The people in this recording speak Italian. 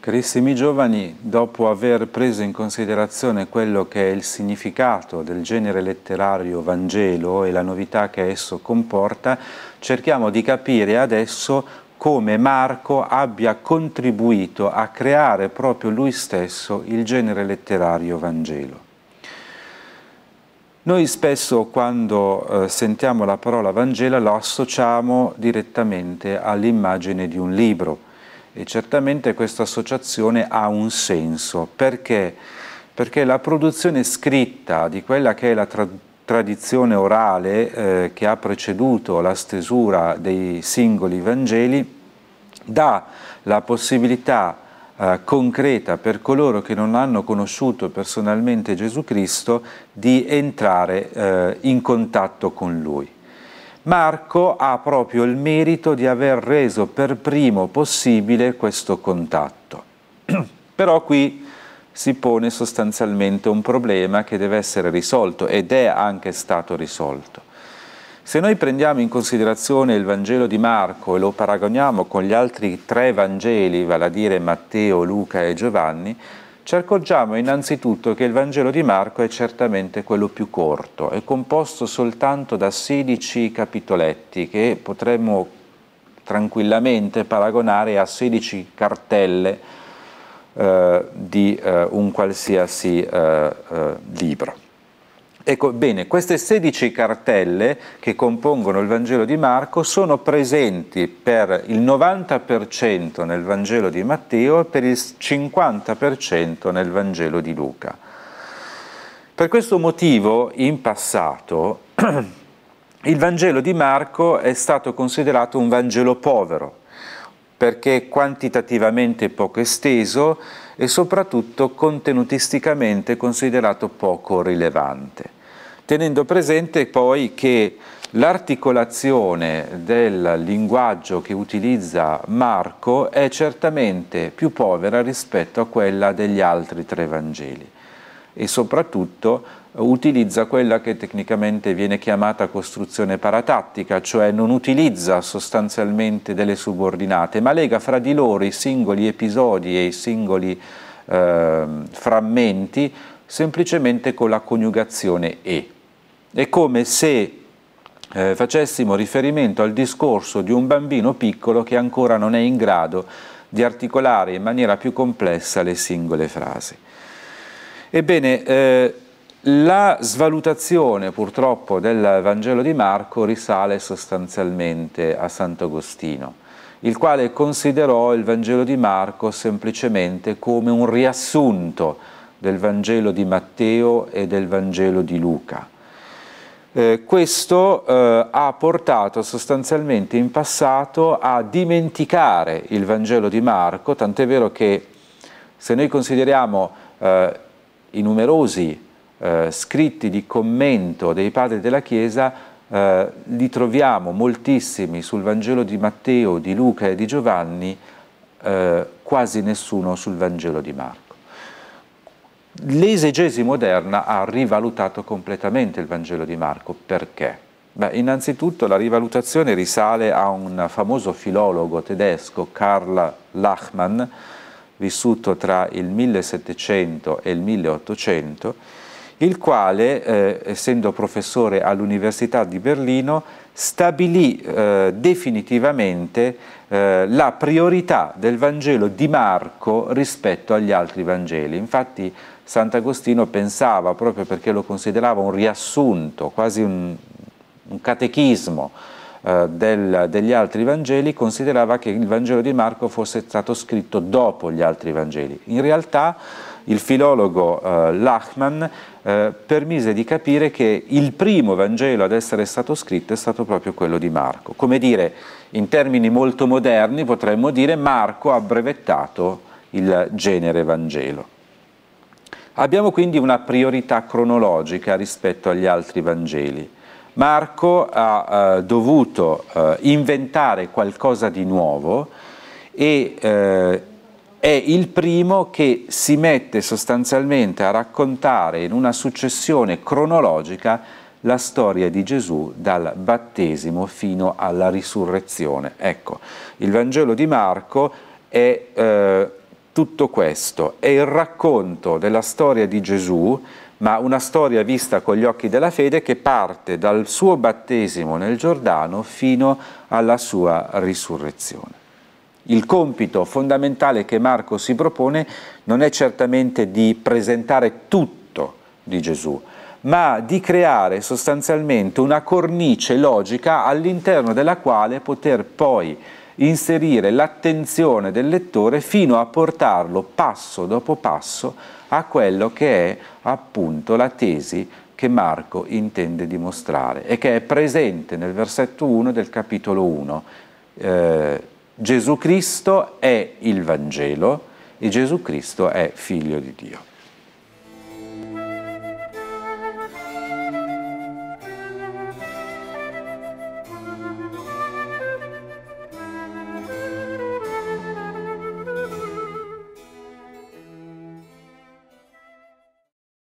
Carissimi giovani, dopo aver preso in considerazione quello che è il significato del genere letterario Vangelo e la novità che esso comporta, cerchiamo di capire adesso come Marco abbia contribuito a creare proprio lui stesso il genere letterario Vangelo. Noi spesso quando eh, sentiamo la parola Vangelo lo associamo direttamente all'immagine di un libro, e certamente questa associazione ha un senso perché, perché la produzione scritta di quella che è la tra tradizione orale eh, che ha preceduto la stesura dei singoli Vangeli dà la possibilità eh, concreta per coloro che non hanno conosciuto personalmente Gesù Cristo di entrare eh, in contatto con Lui. Marco ha proprio il merito di aver reso per primo possibile questo contatto. Però qui si pone sostanzialmente un problema che deve essere risolto ed è anche stato risolto. Se noi prendiamo in considerazione il Vangelo di Marco e lo paragoniamo con gli altri tre Vangeli, vale a dire Matteo, Luca e Giovanni, ci accorgiamo innanzitutto che il Vangelo di Marco è certamente quello più corto, è composto soltanto da 16 capitoletti che potremmo tranquillamente paragonare a 16 cartelle eh, di eh, un qualsiasi eh, eh libro. Ecco, bene, queste 16 cartelle che compongono il Vangelo di Marco sono presenti per il 90% nel Vangelo di Matteo e per il 50% nel Vangelo di Luca. Per questo motivo, in passato, il Vangelo di Marco è stato considerato un Vangelo povero, perché quantitativamente poco esteso e soprattutto contenutisticamente considerato poco rilevante tenendo presente poi che l'articolazione del linguaggio che utilizza Marco è certamente più povera rispetto a quella degli altri tre Vangeli e soprattutto utilizza quella che tecnicamente viene chiamata costruzione paratattica, cioè non utilizza sostanzialmente delle subordinate, ma lega fra di loro i singoli episodi e i singoli eh, frammenti semplicemente con la coniugazione e. È come se eh, facessimo riferimento al discorso di un bambino piccolo che ancora non è in grado di articolare in maniera più complessa le singole frasi. Ebbene, eh, la svalutazione purtroppo del Vangelo di Marco risale sostanzialmente a Sant'Agostino, il quale considerò il Vangelo di Marco semplicemente come un riassunto del Vangelo di Matteo e del Vangelo di Luca eh, questo eh, ha portato sostanzialmente in passato a dimenticare il Vangelo di Marco, tant'è vero che se noi consideriamo eh, i numerosi eh, scritti di commento dei padri della Chiesa, eh, li troviamo moltissimi sul Vangelo di Matteo, di Luca e di Giovanni, eh, quasi nessuno sul Vangelo di Marco. L'esegesi moderna ha rivalutato completamente il Vangelo di Marco. Perché? Beh, innanzitutto la rivalutazione risale a un famoso filologo tedesco, Karl Lachmann, vissuto tra il 1700 e il 1800, il quale, eh, essendo professore all'Università di Berlino, stabilì eh, definitivamente eh, la priorità del Vangelo di Marco rispetto agli altri Vangeli. Infatti Sant'Agostino pensava, proprio perché lo considerava un riassunto, quasi un, un catechismo, eh, del, degli altri Vangeli considerava che il Vangelo di Marco fosse stato scritto dopo gli altri Vangeli. In realtà il filologo eh, Lachman eh, permise di capire che il primo Vangelo ad essere stato scritto è stato proprio quello di Marco. Come dire, in termini molto moderni potremmo dire Marco ha brevettato il genere Vangelo. Abbiamo quindi una priorità cronologica rispetto agli altri Vangeli. Marco ha eh, dovuto eh, inventare qualcosa di nuovo e eh, è il primo che si mette sostanzialmente a raccontare in una successione cronologica la storia di Gesù dal battesimo fino alla risurrezione. Ecco, il Vangelo di Marco è eh, tutto questo, è il racconto della storia di Gesù, ma una storia vista con gli occhi della fede che parte dal suo battesimo nel Giordano fino alla sua risurrezione. Il compito fondamentale che Marco si propone non è certamente di presentare tutto di Gesù, ma di creare sostanzialmente una cornice logica all'interno della quale poter poi inserire l'attenzione del lettore fino a portarlo passo dopo passo a quello che è appunto la tesi che Marco intende dimostrare e che è presente nel versetto 1 del capitolo 1. Eh, Gesù Cristo è il Vangelo e Gesù Cristo è figlio di Dio.